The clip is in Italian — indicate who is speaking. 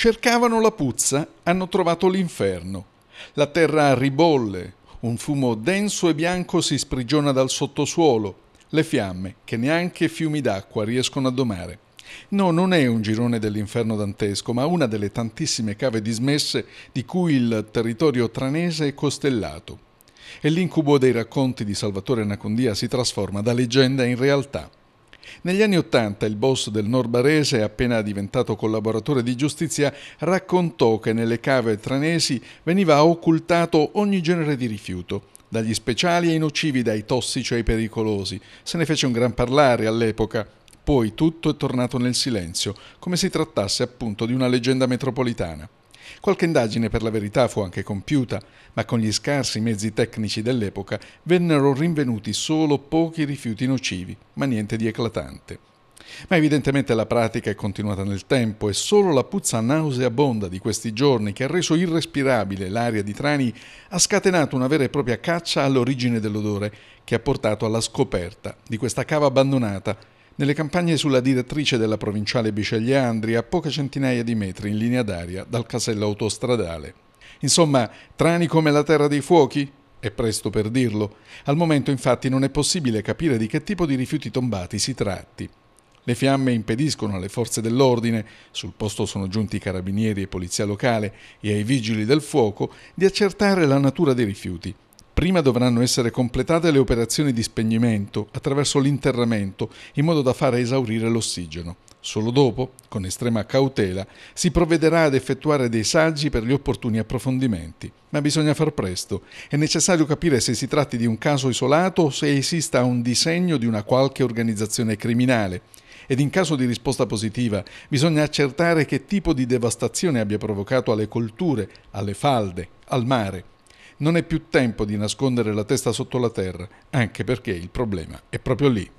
Speaker 1: Cercavano la puzza, hanno trovato l'inferno. La terra ribolle, un fumo denso e bianco si sprigiona dal sottosuolo, le fiamme che neanche fiumi d'acqua riescono a domare. No, non è un girone dell'inferno dantesco, ma una delle tantissime cave dismesse di cui il territorio tranese è costellato. E l'incubo dei racconti di Salvatore Anacondia si trasforma da leggenda in realtà. Negli anni Ottanta il boss del Norbarese, appena diventato collaboratore di giustizia, raccontò che nelle cave tranesi veniva occultato ogni genere di rifiuto dagli speciali ai nocivi, dai tossici ai pericolosi. Se ne fece un gran parlare all'epoca. Poi tutto è tornato nel silenzio, come si trattasse appunto di una leggenda metropolitana. Qualche indagine per la verità fu anche compiuta, ma con gli scarsi mezzi tecnici dell'epoca vennero rinvenuti solo pochi rifiuti nocivi, ma niente di eclatante. Ma evidentemente la pratica è continuata nel tempo e solo la puzza nauseabonda di questi giorni, che ha reso irrespirabile l'aria di Trani, ha scatenato una vera e propria caccia all'origine dell'odore, che ha portato alla scoperta di questa cava abbandonata nelle campagne sulla direttrice della provinciale Biceglie Andria a poche centinaia di metri in linea d'aria dal casello autostradale. Insomma, trani come la terra dei fuochi? È presto per dirlo. Al momento infatti non è possibile capire di che tipo di rifiuti tombati si tratti. Le fiamme impediscono alle forze dell'ordine, sul posto sono giunti i carabinieri e polizia locale e ai vigili del fuoco, di accertare la natura dei rifiuti Prima dovranno essere completate le operazioni di spegnimento attraverso l'interramento in modo da far esaurire l'ossigeno. Solo dopo, con estrema cautela, si provvederà ad effettuare dei saggi per gli opportuni approfondimenti. Ma bisogna far presto. È necessario capire se si tratti di un caso isolato o se esista un disegno di una qualche organizzazione criminale ed in caso di risposta positiva bisogna accertare che tipo di devastazione abbia provocato alle colture, alle falde, al mare. Non è più tempo di nascondere la testa sotto la terra, anche perché il problema è proprio lì.